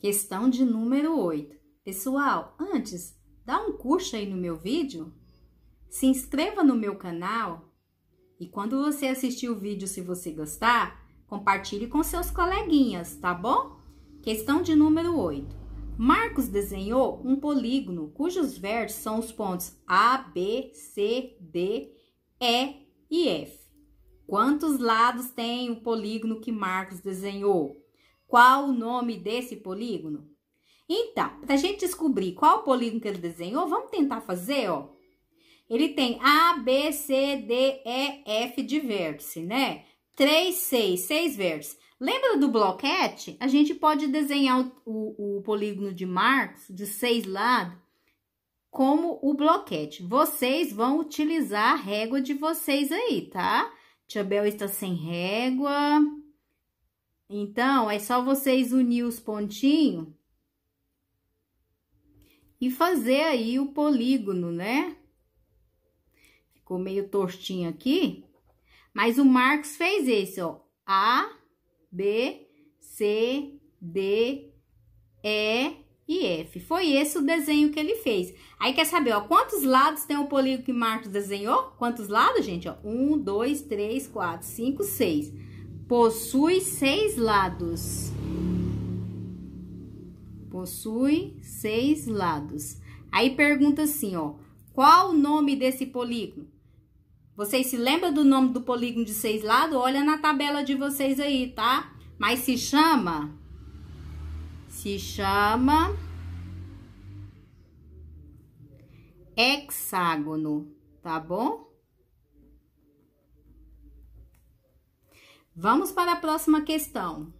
Questão de número 8. Pessoal, antes, dá um curso aí no meu vídeo, se inscreva no meu canal e quando você assistir o vídeo, se você gostar, compartilhe com seus coleguinhas, tá bom? Questão de número 8. Marcos desenhou um polígono cujos vértices são os pontos A, B, C, D, E e F. Quantos lados tem o polígono que Marcos desenhou? Qual o nome desse polígono? Então, para a gente descobrir qual polígono que ele desenhou, vamos tentar fazer, ó. Ele tem A, B, C, D, E, F de vértice, né? 3, 6, 6 vértices. Lembra do bloquete? A gente pode desenhar o, o, o polígono de Marcos, de seis lados, como o bloquete. Vocês vão utilizar a régua de vocês aí, tá? Tia Bel está sem régua. Então, é só vocês unir os pontinhos e fazer aí o polígono, né? Ficou meio tortinho aqui, mas o Marcos fez esse, ó. A, B, C, D, E e F. Foi esse o desenho que ele fez. Aí, quer saber, ó, quantos lados tem o polígono que o Marcos desenhou? Quantos lados, gente? Ó, um, dois, três, quatro, cinco, seis possui seis lados. Possui seis lados. Aí pergunta assim, ó, qual o nome desse polígono? Vocês se lembram do nome do polígono de seis lados? Olha na tabela de vocês aí, tá? Mas se chama se chama hexágono, tá bom? Vamos para a próxima questão.